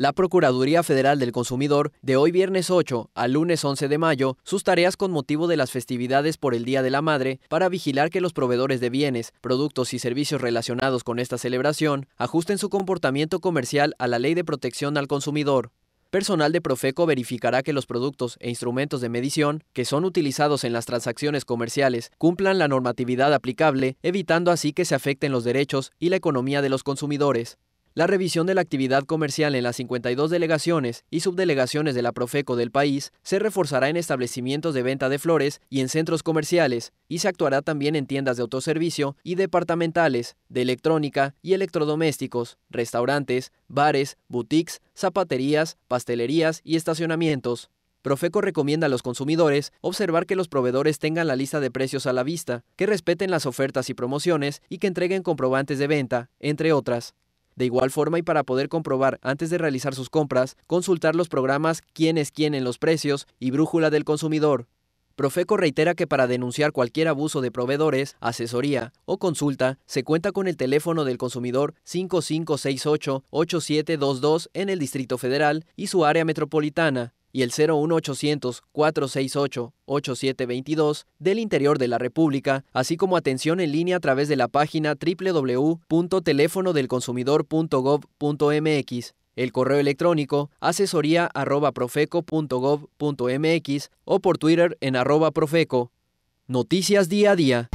la Procuraduría Federal del Consumidor, de hoy viernes 8 al lunes 11 de mayo, sus tareas con motivo de las festividades por el Día de la Madre para vigilar que los proveedores de bienes, productos y servicios relacionados con esta celebración ajusten su comportamiento comercial a la Ley de Protección al Consumidor. Personal de Profeco verificará que los productos e instrumentos de medición que son utilizados en las transacciones comerciales cumplan la normatividad aplicable, evitando así que se afecten los derechos y la economía de los consumidores. La revisión de la actividad comercial en las 52 delegaciones y subdelegaciones de la Profeco del país se reforzará en establecimientos de venta de flores y en centros comerciales, y se actuará también en tiendas de autoservicio y departamentales, de electrónica y electrodomésticos, restaurantes, bares, boutiques, zapaterías, pastelerías y estacionamientos. Profeco recomienda a los consumidores observar que los proveedores tengan la lista de precios a la vista, que respeten las ofertas y promociones y que entreguen comprobantes de venta, entre otras. De igual forma y para poder comprobar antes de realizar sus compras, consultar los programas Quién es quién en los precios y Brújula del consumidor. Profeco reitera que para denunciar cualquier abuso de proveedores, asesoría o consulta, se cuenta con el teléfono del consumidor 5568-8722 en el Distrito Federal y su área metropolitana, y el 01800-468-8722 del interior de la República, así como atención en línea a través de la página www.telefonodelconsumidor.gov.mx, el correo electrónico asesoría.profeco.gov.mx o por Twitter en arroba profeco. Noticias día a día.